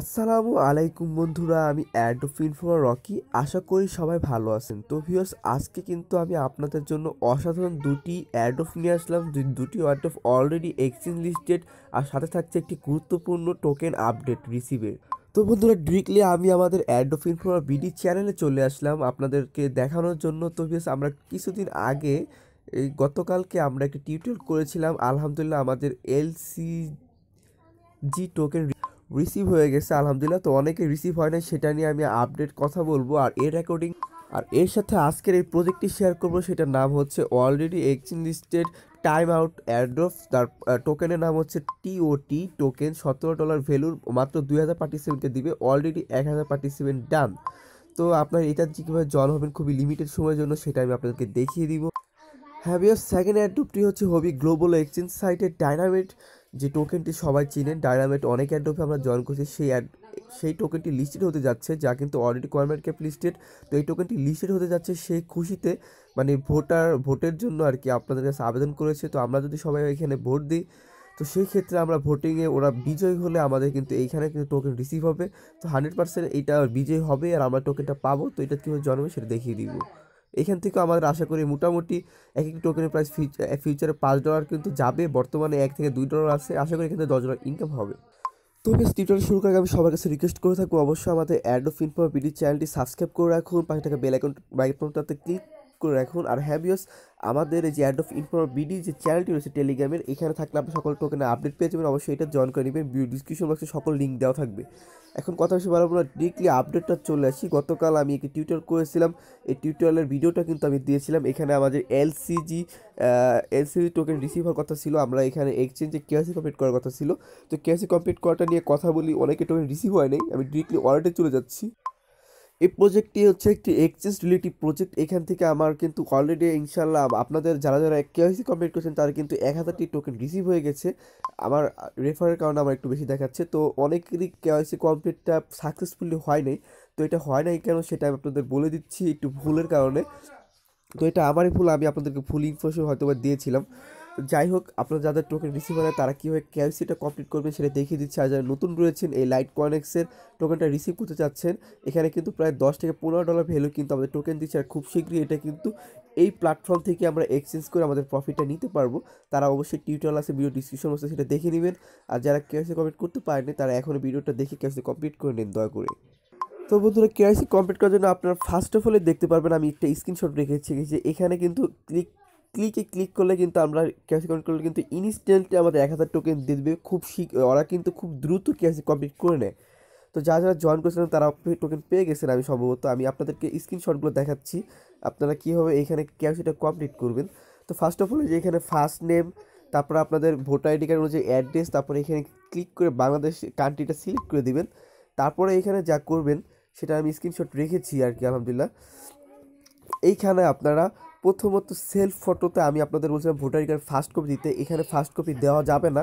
আসসালামু আলাইকুম বন্ধুরা আমি অফ ফর রকি আশা করি সবাই ভালো আছেন তো ভিউয়ার্স আজকে কিন্তু আমি আপনাদের জন্য অসাধারণ দুটি অফ নিয়ে আসলাম দুটি অ্যাডোফ অলরেডি এক্সচেঞ্জ লিস্টেড আর সাথে থাকছে একটি গুরুত্বপূর্ণ টোকেন আপডেট রিসিভের তো বন্ধুরা ডিরেক্টলি আমি আমাদের অফ ফর বিডি চ্যানেলে চলে আসলাম আপনাদেরকে দেখানোর জন্য তো ভিউয়ার্স আমরা কিছুদিন আগে এই গতকালকে আমরা একটি টিউটোরিয়াল করেছিলাম আলহামদুলিল্লাহ আমাদের এলসি জি টোকেন রিসিভ হয়ে গেছে আলহামদুলিল্লাহ তো অনেকে রিসিভ হয় না সেটা নিয়ে আমি আপডেট কথা বলবো আর এর রেকর্ডিং আর এর সাথে আজকের এই প্রজেক্টটি শেয়ার করব সেটার নাম হচ্ছে already exchange listed time out airdrop তার টোকেনের নাম হচ্ছে টিওটি টোকেন সতেরো ডলার ভ্যালুর মাত্র দুই হাজার পার্টিসিপেন্টকে দিবে অলরেডি এক হাজার পার্টিসিপেন্ট ডান তো আপনার এটা কীভাবে জল হবেন খুবই লিমিটেড সময়ের জন্য সেটা আমি আপনাদেরকে দেখিয়ে দিব হ্যাভিয়ার সেকেন্ড অ্যাড্রপটি হচ্ছে হবি গ্লোবাল এক্সচেঞ্জ সাইটের ডাইনামিট যে টোকেনটি সবাই চিনেন ডায়নামেট অনেক অ্যাডোপে আমরা জয়েন করছি সেই অ্যাড সেই টোকেনটি লিস্টেড হতে যাচ্ছে যা কিন্তু অলরেডি গভর্নমেন্ট ক্যাপ লিস্টেড তো এই টোকেনটি লিস্টেড হতে যাচ্ছে সেই খুশিতে মানে ভোটার ভোটের জন্য আর কি আপনাদের কাছে আবেদন করেছে তো আমরা যদি সবাই এখানে ভোট দিই তো সেই ক্ষেত্রে আমরা ভোটিংয়ে ওরা বিজয়ী হলে আমাদের কিন্তু এইখানে কিন্তু টোকেন রিসিভ হবে তো হান্ড্রেড পার্সেন্ট এইটা বিজয়ী হবে আর আমরা টোকেনটা পাবো তো এটা কীভাবে জন্মে সেটা দেখিয়ে দিব এখান থেকে আমাদের আশা করি মোটামুটি এক এক টোকেনের প্রাইস ফিউচারে পাঁচ ডলার কিন্তু যাবে বর্তমানে এক থেকে দুই ডলার আছে আশা করি এখান থেকে দশ ডলার ইনকাম হবে তো বেশ টিউটোরিয়াল শুরু করে আমি সবার কাছে রিকোয়েস্ট করে থাকবো অবশ্যই আমাদের অ্যাড অফ ইনফর্ম ভিডিও চ্যানেলটি সাবস্ক্রাইব করে রাখুন পাঁচ টাকা বেল আইকন বাইকনটাতে ক্লিক করে রাখুন আর হ্যাঁ বিয়স আমাদের যে অ্যাড অফ ইনফর্ম বিডি যে চ্যানেলটি রয়েছে টেলিগ্রামের এখানে থাকলে আপনি সকল টোকেনে আপডেট পেয়ে যাবেন অবশ্যই এটা জয়েন করে নেবেন ডিসক্রিপশন বক্সে সকল লিঙ্ক দেওয়া থাকবে এখন কথা বেশি বাড়াবো না আপডেটটা চলে আসি গতকাল আমি একটি টিউটার করেছিলাম এই টিউটোরিয়ালের ভিডিওটা কিন্তু আমি দিয়েছিলাম এখানে আমাদের এলসিজি এলসিজি টোকেন রিসিভ হওয়ার কথা ছিল আমরা এখানে এক্সচেঞ্জে কেওয়াসি কমপ্লিট করার কথা ছিল তো কেওয়াসি কমপ্লিট করাটা নিয়ে কথা বলি অনেকে টোকেন রিসিভ হয় নাই আমি ডিরেক্টলি ওয়ালেটে চলে যাচ্ছি এই প্রজেক্টটি হচ্ছে একটি এক্সচেঞ্জ রিলেটিভ প্রজেক্ট এখান থেকে আমার কিন্তু অলরেডি ইনশাল্লাহ আপনাদের যারা যারা কেওয়াইসি কমপ্লিট করেছেন তারা কিন্তু এক হাজারটি টোকেন রিসিভ হয়ে গেছে আমার রেফারের কারণে আমার একটু বেশি দেখাচ্ছে তো অনেকেরই ওয়াইসি কমপ্লিটটা সাকসেসফুলি হয় নাই তো এটা হয় নাই কেন সেটা আমি আপনাদের বলে দিচ্ছি একটু ভুলের কারণে তো এটা আমারই ভুল আমি আপনাদেরকে ভুল ইনফরমেশন হয়তো দিয়েছিলাম যাই হোক আপনার যাদের টোকেন রিসিভ হয় তারা কীভাবে ক্যালসিটা কমপ্লিট করবে সেটা দেখিয়ে দিচ্ছে আর যারা নতুন রয়েছেন এই লাইট কয়েনেক্সের টোকেনটা রিসিভ করতে চাচ্ছেন এখানে কিন্তু প্রায় দশ থেকে পনেরো ডলার ভ্যালু কিন্তু আমাদের টোকেন দিচ্ছে আর খুব শীঘ্রই এটা কিন্তু এই প্ল্যাটফর্ম থেকে আমরা এক্সচেঞ্জ করে আমাদের প্রফিটটা নিতে পারবো তারা অবশ্যই টিউটোরিয়াল আছে ভিডিও ডিসক্রিপশন আছে সেটা দেখে নেবেন আর যারা ক্যাওসি কমপ্লিট করতে পারেনি তারা এখনও ভিডিওটা দেখে ক্যাওসি কমপ্লিট করে নিন দয়া করে তো বন্ধুরা কেআইসি কমপ্লিট করার জন্য আপনার ফার্স্ট অফ অলে দেখতে পারবেন আমি একটা স্ক্রিনশট রেখেছি যে এখানে কিন্তু ক্লিক ক্লিকে ক্লিক করলে কিন্তু আমরা ক্যাশ কমপ্লিট করলে কিন্তু ইনস্ট্যান্টলি আমাদের এক হাজার টোকেন দিয়ে দেবে খুব শিখ ওরা কিন্তু খুব দ্রুত ক্যাশ কমপ্লিট করে নেয় তো যারা যারা জয়েন করেছিলেন তারা টোকেন পেয়ে গেছেন আমি সম্ভবত আমি আপনাদেরকে স্ক্রিনশটগুলো দেখাচ্ছি আপনারা কীভাবে এখানে ক্যাফসিটা কমপ্লিট করবেন তো ফার্স্ট অফ অল যে এখানে ফার্স্ট নেম তারপর আপনাদের ভোটার আইডি কার্ড অনুযায়ী অ্যাড্রেস তারপরে এখানে ক্লিক করে বাংলাদেশ কান্ট্রিটা সিলেক্ট করে দিবেন তারপরে এখানে যা করবেন সেটা আমি স্ক্রিনশট রেখেছি আর কি আলহামদুলিল্লাহ এইখানে আপনারা প্রথমত সেলফ ফটোতে আমি আপনাদের বলছিলাম ভোটার কার্ড ফার্স্ট কপি দিতে এখানে ফার্স্ট কপি দেওয়া যাবে না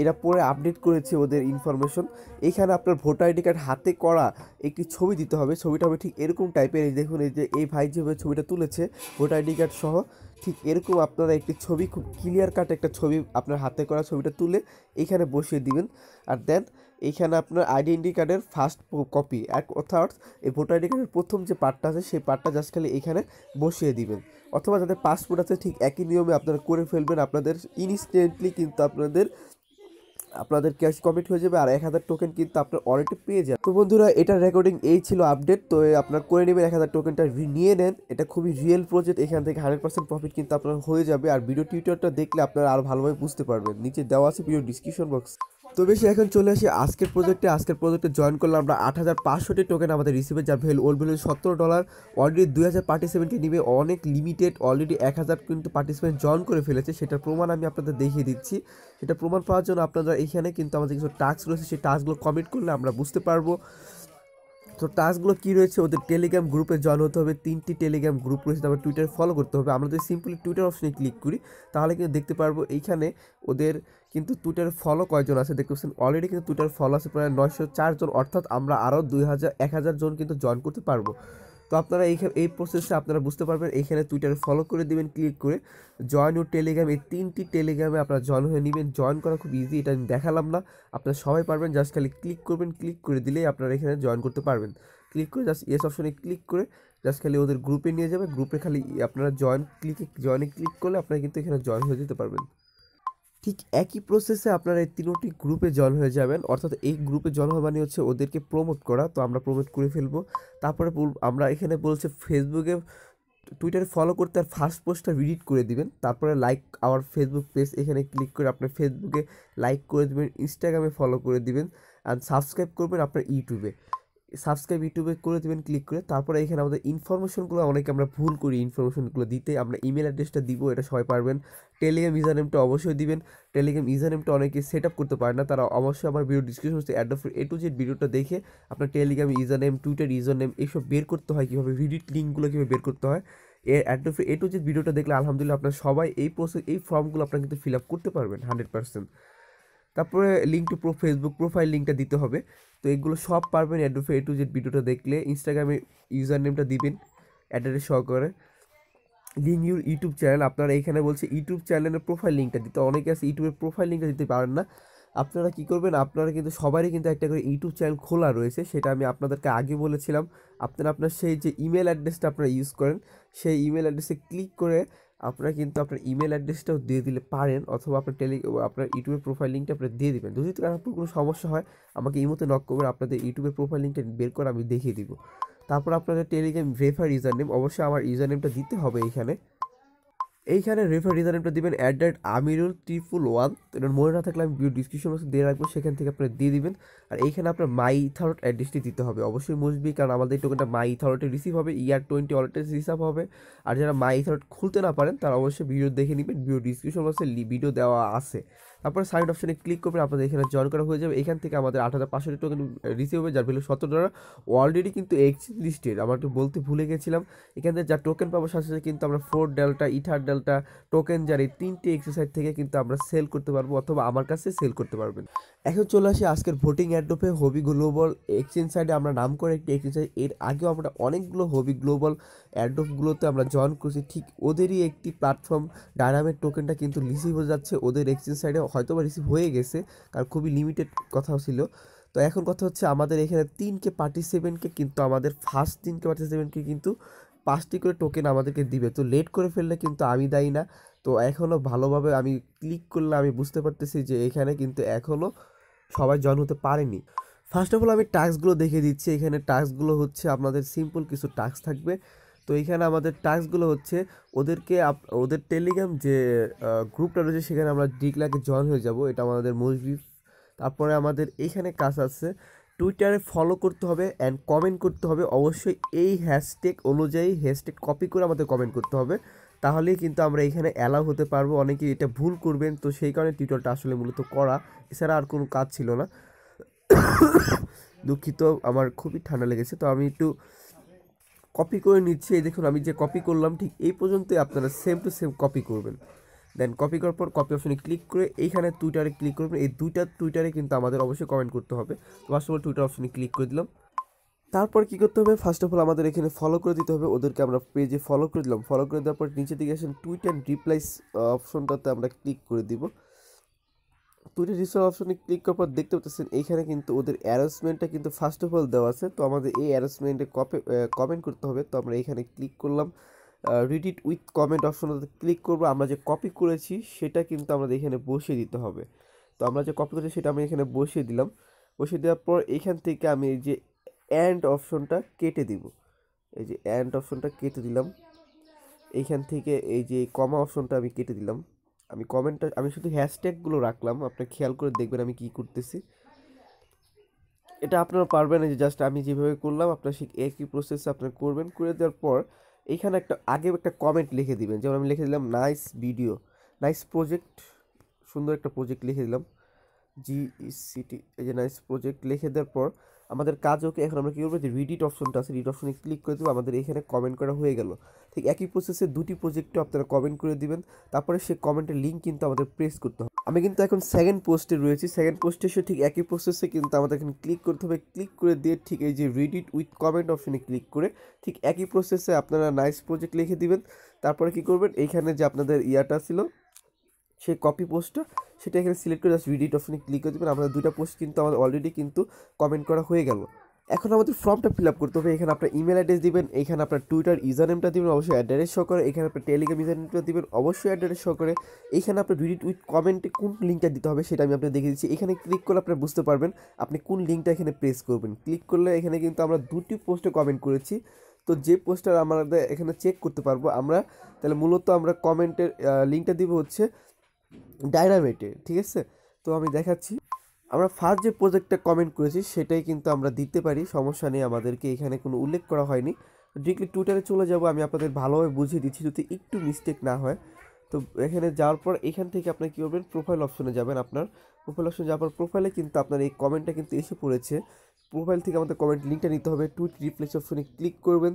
এরা পরে আপডেট করেছে ওদের ইনফরমেশন এখানে আপনার ভোটার আইডি কার্ড হাতে করা একটি ছবি দিতে হবে ছবিটা হবে ঠিক এরকম টাইপের দেখুন এই যে এই ভাই যেভাবে ছবিটা তুলেছে ভোটার আইডি কার্ড সহ ঠিক এরকম আপনারা একটি ছবি খুব ক্লিয়ার কাট একটা ছবি আপনার হাতে করা ছবিটা তুলে এইখানে বসিয়ে দিবেন আর দেন এইখানে আপনার আইডেন্টি কার্ডের ফার্স্ট কপি এক অর্থাৎ এই ভোটার আইডি কার্ডের প্রথম যে পার্টটা আছে সেই পার্টটা জাস্ট খালি এখানে বসিয়ে দিবেন অথবা যাদের পাসপোর্ট আছে ঠিক একই নিয়মে আপনারা করে ফেলবেন আপনাদের ইনস্ট্যান্টলি কিন্তু আপনাদের আপনাদের ক্যাশ কমিট হয়ে যাবে আর এক হাজার টোকেন কিন্তু আপনার অলরেডি পেয়ে যান তো বন্ধুরা এটার রেকর্ডিং এই ছিল আপডেট তো আপনার করে নেবেন এক হাজার টোকেনটা নিয়ে নেন এটা খুবই রিয়েল প্রজেক্ট এখান থেকে হান্ড্রেড পার্সেন্ট প্রফিট কিন্তু আপনার হয়ে যাবে আর ভিডিও টিউটারটা দেখলে আপনারা আরও ভালোভাবে বুঝতে পারবেন নিচে দেওয়া আছে ভিডিও ডিসক্রিপশন বক্স তো বেশি এখন চলে আসি আজকের প্রজেক্টে আজকের প্রজেক্টে জয়েন করলাম আমরা আট হাজার পাঁচশোটি টোকেন আমাদের রিসিভের যার ভ্যালু ওল্ড ভ্যালু সতেরো ডলার অলরেডি দুই হাজার পার্টিসিপেন্টকে নিবে অনেক লিমিটেড অলরেডি এক হাজার কিন্তু পার্টিসিপেন্ট জয়েন করে ফেলেছে সেটার প্রমাণ আমি আপনাদের দেখিয়ে দিচ্ছি সেটা প্রমাণ পাওয়ার জন্য আপনারা এখানে কিন্তু আমাদের কিছু টাস্ক রয়েছে সেই টাস্কগুলো কমিট করলে আমরা বুঝতে পারবো তো টাস্কগুলো কী রয়েছে ওদের টেলিগ্রাম গ্রুপে জয়েন হতে হবে তিনটি টেলিগ্রাম গ্রুপ রয়েছে তারপর টুইটার ফলো করতে হবে আমরা যদি সিম্পলি টুইটার অপশনে ক্লিক করি তাহলে কিন্তু দেখতে পারবো এইখানে ওদের কিন্তু টুইটার ফলো কয়জন আছে দেখতে পাচ্ছেন অলরেডি কিন্তু টুইটার ফলো আছে প্রায় নয়শো চারজন অর্থাৎ আমরা আরও দুই হাজার এক হাজার জন কিন্তু জয়েন করতে পারবো তো আপনারা এই এই প্রসেসে আপনারা বুঝতে পারবেন এইখানে টুইটারে ফলো করে দেবেন ক্লিক করে জয়েন ও টেলিগ্রাম এই তিনটি টেলিগ্রামে আপনারা জয়েন হয়ে নেবেন জয়েন করা খুব ইজি এটা আমি দেখালাম না আপনারা সবাই পারবেন জাস্ট খালি ক্লিক করবেন ক্লিক করে দিলেই আপনারা এখানে জয়েন করতে পারবেন ক্লিক করে জাস্ট ইয়েস অপশনে ক্লিক করে জাস্ট খালি ওদের গ্রুপে নিয়ে যাবে গ্রুপে খালি আপনারা জয়েন ক্লিকে জয়েনে ক্লিক করলে আপনারা কিন্তু এখানে জয়েন হয়ে যেতে পারবেন ঠিক একই প্রসেসে আপনারা এই তিনটি গ্রুপে জয়েন হয়ে যাবেন অর্থাৎ এই গ্রুপে জয়েন হওয়া মানে হচ্ছে ওদেরকে প্রমোট করা তো আমরা প্রমোট করে ফেলবো তারপরে আমরা এখানে বলছে ফেসবুকে টুইটারে ফলো করতে আর ফার্স্ট পোস্টটা রিডিট করে দিবেন তারপরে লাইক আওয়ার ফেসবুক পেজ এখানে ক্লিক করে আপনার ফেসবুকে লাইক করে দেবেন ইনস্টাগ্রামে ফলো করে দিবেন আর সাবস্ক্রাইব করবেন আপনার ইউটিউবে সাবস্ক্রাইব ইউটিউবে করে দেবেন ক্লিক করে তারপরে এখানে আমাদের ইনফরমেশনগুলো অনেকে আমরা ভুল করি ইনফরমেশনগুলো দিতে আমরা ইমেল অ্যাড্রেসটা দিব এটা সবাই পারবেন টেলিগ্রাম ইউজার নেমটা অবশ্যই দিবেন টেলিগ্রাম ইউজার নেমটা অনেকে সেট আপ করতে পারে না তারা অবশ্যই আমার video description airdrop A to Z ভিডিওটা দেখে আপনার Telegram username Twitter username এইসব বের করতে হয় কীভাবে ভিডিও লিঙ্কগুলো কীভাবে বের করতে হয় এর airdrop A to Z ভিডিওটা দেখলে আলহামদুলিল্লাহ আপনার সবাই এই প্রসেস এই ফর্মগুলো আপনারা কিন্তু ফিল আপ করতে পারবেন হান্ড্রেড পার্সেন্ট তারপরে link to pro Facebook profile লিঙ্কটা দিতে হবে তো এগুলো সব পারবেন অ্যাডোফে এ টু জেড ভিডিওটা দেখলে ইনস্টাগ্রামে ইউজার নেমটা দিবেন অ্যাড্রেস সহকারে দিন ইউর ইউটিউব চ্যানেল আপনারা এখানে বলছে ইউটিউব চ্যানেলের প্রোফাইল লিঙ্কটা দিতে অনেকে আছে ইউটিউবের প্রোফাইল লিঙ্কটা দিতে পারেন না আপনারা কি করবেন আপনারা কিন্তু সবারই কিন্তু একটা করে ইউটিউব চ্যানেল খোলা রয়েছে সেটা আমি আপনাদেরকে আগে বলেছিলাম আপনারা আপনার সেই যে ইমেল অ্যাড্রেসটা আপনারা ইউজ করেন সেই ইমেল অ্যাড্রেসে ক্লিক করে আপনারা কিন্তু আপনার ইমেল অ্যাড্রেসটাও দিয়ে দিলে পারেন অথবা আপনার টেলি আপনার ইউটিউবের প্রোফাইল লিঙ্কটা আপনার দিয়ে দেবেন যদি আপনার কোনো সমস্যা হয় আমাকে এই মতো নক করবেন আপনাদের ইউটিউবের প্রোফাইল লিঙ্কটা বের করে আমি দেখিয়ে দিব তারপর আপনাদের টেলিগ্রাম রেফার ইউজার নেম অবশ্যই আমার ইউজার নেমটা দিতে হবে এখানে এইখানে রেফার ইউজার নেমটা দিবেন at that Amirul triple one এটা মনে না থাকলে আমি ডিসক্রিপশন বক্সে দিয়ে রাখবো সেখান থেকে আপনার দিয়ে দিবেন আর এইখানে আপনার মাই ইথারট অ্যাড্রেসটি দিতে হবে অবশ্যই মুসবি কারণ আমাদের টোকেনটা মাই ইথারটে রিসিভ হবে ইয়ার টোয়েন্টি অলরেডি রিসিভ হবে আর যারা মাই ইথারট খুলতে না পারেন তারা অবশ্যই ভিডিও দেখে নেবেন ভিডিও ডিসক্রিপশন বক্সে ভিডিও দেওয়া আছে তারপরে সাইড অপশানে ক্লিক করবেন আপনাদের এখানে জয়েন করা হয়ে যাবে এখান থেকে আমাদের আট হাজার পাঁচশো টোকেন রিসিভ হবে যার ভ্যালু সতেরো ডলার অলরেডি কিন্তু এক্সচেঞ্জ লিস্টের আমার একটু বলতে ভুলে গেছিলাম এখান থেকে যা টোকেন পাবো সাথে সাথে কিন্তু আমরা four delta ether delta token যার এই তিনটে এক্সারসাইজ থেকে কিন্তু আমরা সেল করতে পারবো অথবা আমার কাছে সেল করতে পারবেন এখন চলে আসি আজকের ভোটিং অ্যাডোপে হবি গ্লোবাল এক্সচেঞ্জ সাইডে আমরা নাম করে একটি এক্সচেঞ্জ সাইড এর আগেও আমরা অনেকগুলো হবি গ্লোবাল অ্যাডোপগুলোতে আমরা জয়েন করছি ঠিক ওদেরই একটি প্ল্যাটফর্ম ডায়নামিক টোকেনটা কিন্তু রিসিভ হয়ে যাচ্ছে ওদের এক্সচেঞ্জ সাইডে হয়তো বা রিসিভ হয়ে গেছে কারণ খুবই লিমিটেড কথা ছিল তো এখন কথা হচ্ছে আমাদের এখানে তিনকে পার্টি সেভেনকে কিন্তু আমাদের ফার্স্ট তিনকে পার্টি সেভেনকে কিন্তু পাঁচটি করে টোকেন আমাদেরকে দিবে তো লেট করে ফেললে কিন্তু আমি দায়ী না তো এখনও ভালোভাবে আমি ক্লিক করলে আমি বুঝতে পারতেছি যে এখানে কিন্তু এখনও সবাই জয়েন হতে পারেনি ফার্স্ট অফ অল আমি টাস্কগুলো দেখে দিচ্ছি এখানে টাস্কগুলো হচ্ছে আপনাদের সিম্পল কিছু টাস্ক থাকবে তো এইখানে আমাদের টাস্কগুলো হচ্ছে ওদেরকে ওদের টেলিগ্রাম যে গ্রুপটা রয়েছে সেখানে আমরা ডিকলাকে জয়েন হয়ে যাব এটা আমাদের মজবি তারপরে আমাদের এইখানে কাজ আছে টুইটারে ফলো করতে হবে অ্যান্ড কমেন্ট করতে হবে অবশ্যই এই হ্যাশট্যাগ অনুযায়ী হ্যাশট্যাগ কপি করে আমাদের কমেন্ট করতে হবে তাহলেই কিন্তু আমরা এখানে অ্যালাউ হতে পারবো অনেকেই এটা ভুল করবেন তো সেই কারণে টিউটরটা আসলে মূলত করা এছাড়া আর কোনো কাজ ছিল না দুঃখিত আমার খুবই ঠান্ডা লেগেছে তো আমি একটু কপি করে নিচ্ছে এই দেখুন আমি যে কপি করলাম ঠিক এই পর্যন্তই আপনারা সেম টু সেম কপি করবেন দেন কপি করার পর কপি অপশনে ক্লিক করে এইখানে টুইটারে ক্লিক করবেন এই দুইটা টুইটারে কিন্তু আমাদের অবশ্যই কমেন্ট করতে হবে তো ফার্স্ট অফ অল টুইটার অপশনে ক্লিক করে দিলাম তারপর কি করতে হবে ফার্স্ট অফ অল আমাদের এখানে ফলো করে দিতে হবে ওদেরকে আমরা পেজে ফলো করে দিলাম ফলো করে দেওয়ার পর নিচে দিকে আসেন টুইট অ্যান্ড রিপ্লাইস অপশনটাতে আমরা ক্লিক করে দিব টুরি রিসোর্স অপশনে ক্লিক করার পর দেখতে পাচ্ছেন এইখানে কিন্তু ওদের অ্যারেঞ্জমেন্টটা কিন্তু ফার্স্ট অফ অল দেওয়া আছে তো আমাদের এই অ্যারেঞ্জমেন্টে কপি কমেন্ট করতে হবে তো আমরা এখানে ক্লিক করলাম রিডিট উইথ কমেন্ট অপশনটাতে ক্লিক করব আমরা যে কপি করেছি সেটা কিন্তু আমাদের এখানে বসিয়ে দিতে হবে তো আমরা যে কপি করেছি সেটা আমি এখানে বসিয়ে দিলাম বসিয়ে দেওয়ার পর এখান থেকে আমি এই যে অ্যান্ড অপশনটা কেটে দিব এই যে অ্যান্ড অপশনটা কেটে দিলাম এইখান থেকে এই যে কমা অপশনটা আমি কেটে দিলাম আমি কমেন্টটা আমি শুধু হ্যাশট্যাগুলো রাখলাম আপনি খেয়াল করে দেখবেন আমি কি করতেছি এটা আপনারা পারবেন যে জাস্ট আমি যেভাবে করলাম আপনার সেই একই প্রসেস আপনারা করবেন করে দেওয়ার পর এখানে একটা আগে একটা কমেন্ট লিখে দিবেন যেমন আমি লিখে দিলাম নাইস ভিডিও নাইস প্রজেক্ট সুন্দর একটা প্রজেক্ট লিখে দিলাম জি সিটি e এই যে নাইস প্রজেক্ট লিখে দেওয়ার পর আমাদের কাজ ওকে এখন আমরা কী করবো যে রিডিট অপশনটা আছে রিড অপশনে ক্লিক করে দেবো আমাদের এখানে কমেন্ট করা হয়ে গেল ঠিক একই প্রসেসে দুটি প্রজেক্টে আপনারা কমেন্ট করে দিবেন তারপরে সে কমেন্টের লিঙ্ক কিন্তু আমাদের প্রেস করতে হবে আমি কিন্তু এখন সেকেন্ড পোস্টে রয়েছি সেকেন্ড পোস্টে সে ঠিক একই প্রসেসে কিন্তু আমাদের এখানে ক্লিক করতে হবে ক্লিক করে দিয়ে ঠিক এই যে রিডিট উইথ কমেন্ট অপশনে ক্লিক করে ঠিক একই প্রসেসে আপনারা নাইস প্রজেক্ট লিখে দিবেন তারপরে কি করবেন এইখানে যে আপনাদের ইয়াটা ছিল সেই কপি পোস্টটা সেটা এখানে সিলেক্ট করে জাস্ট রিডিট অপশানে ক্লিক করে দেবেন আমাদের দুটা পোস্ট কিন্তু আমাদের অলরেডি কিন্তু কমেন্ট করা হয়ে গেল এখন আমাদের ফর্মটা ফিল আপ করতে হবে এখানে আপনার ইমেল অ্যাড্রেস দিবেন এখানে আপনার টুইটার ইউজার নেমটা দিবেন অবশ্যই অ্যাড্রেস শো করে এখানে আপনার টেলিগ্রাম ইউজার নেমটা দিবেন অবশ্যই অ্যাড্রেস শো করে এখানে আপনার রিডিট উইথ কমেন্টে কোন লিঙ্কটা দিতে হবে সেটা আমি আপনাকে দেখিয়ে দিচ্ছি এখানে ক্লিক করলে আপনার বুঝতে পারবেন আপনি কোন লিঙ্কটা এখানে প্রেস করবেন ক্লিক করলে এখানে কিন্তু আমরা দুটি পোস্টে কমেন্ট করেছি তো যে পোস্টার আমাদের এখানে চেক করতে পারবো আমরা তাহলে মূলত আমরা কমেন্টের লিঙ্কটা দিব হচ্ছে ডায়নামেটে ঠিক আছে তো আমি দেখাচ্ছি আমরা ফার্স্ট যে প্রজেক্টটা কমেন্ট করেছি সেটাই কিন্তু আমরা দিতে পারি সমস্যা নেই আমাদেরকে এখানে কোনো উল্লেখ করা হয়নি ডিগ্রি টুইটারে চলে যাব আমি আপনাদের ভালোভাবে বুঝিয়ে দিচ্ছি যদি একটু মিস্টেক না হয় তো এখানে যাওয়ার পর এখান থেকে আপনি কী করবেন প্রোফাইল অপশনে যাবেন আপনার প্রোফাইল অপশনে যাওয়ার পর প্রোফাইলে কিন্তু আপনার এই কমেন্টটা কিন্তু এসে পড়েছে প্রোফাইল থেকে আমাদের কমেন্ট লিঙ্কটা নিতে হবে টুইট রিপ্লেস অপশনে ক্লিক করবেন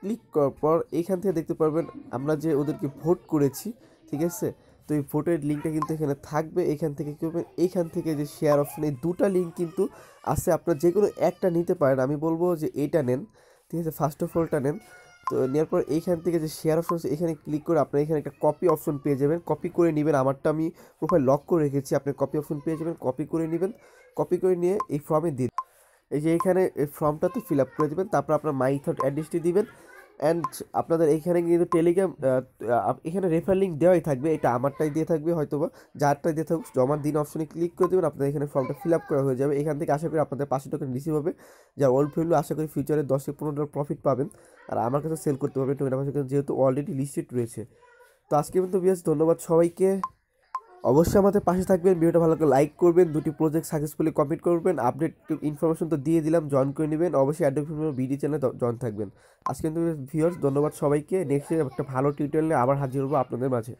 ক্লিক করার পর এখান থেকে দেখতে পারবেন আমরা যে ওদেরকে ভোট করেছি ঠিক আছে তো এই ভোটের লিঙ্কটা কিন্তু এখানে থাকবে এখান থেকে কী করবেন এইখান থেকে যে শেয়ার অপশন এই দুটা লিঙ্ক কিন্তু আছে আপনার যে কোনো একটা নিতে পারেন আমি বলবো যে এইটা নেন ঠিক আছে ফার্স্ট অফ অলটা নেন তো নেওয়ার পর এইখান থেকে যে শেয়ার অপশন আছে এখানে ক্লিক করে আপনার এখানে একটা কপি অপশন পেয়ে যাবেন কপি করে নেবেন আমারটা আমি প্রোফাইল লক করে রেখেছি আপনি কপি অপশন পেয়ে যাবেন কপি করে নেবেন কপি করে নিয়ে এই ফর্মে দিন এই যে এখানে এই ফর্মটা তো ফিল আপ করে দেবেন তারপর আপনার মাই থট অ্যাড্রেসটি দিবেন অ্যান্ড আপনাদের এইখানে কিন্তু টেলিগ্রাম এখানে রেফার লিঙ্ক দেওয়াই থাকবে এটা আমারটাই দিয়ে থাকবে হয়তো বা যারটাই দিয়ে থাকুক জমা দিন অপশনে ক্লিক করে দেবেন আপনাদের এখানে ফর্মটা ফিল আপ করা হয়ে যাবে এখান থেকে আশা করি আপনাদের পাঁচশো টোকেন রিসিভ হবে যা ওল্ড ফিল্ড আশা করি ফিউচারে দশ থেকে পনেরো ডলার প্রফিট পাবেন আর আমার কাছে সেল করতে পারবেন টোকেন আমার যেহেতু অলরেডি লিস্টেড রয়েছে তো আজকে কিন্তু বিয়াস ধন্যবাদ সবাইকে অবশ্যই আমাদের পাশে থাকবেন ভিডিওটা ভালো করে লাইক করবেন দুটি প্রজেক্ট সাকসেসফুলি কমপ্লিট করবেন আপডেট ইনফরমেশন তো দিয়ে দিলাম জয়েন করে নেবেন অবশ্যই অ্যাডোব বিডি চ্যানেলে জয়েন থাকবেন আজকে কিন্তু ভিউয়ার্স ধন্যবাদ সবাইকে নেক্সট একটা ভালো টিউটোরিয়াল নিয়ে আবার হাজির হবো আপনাদের মাঝে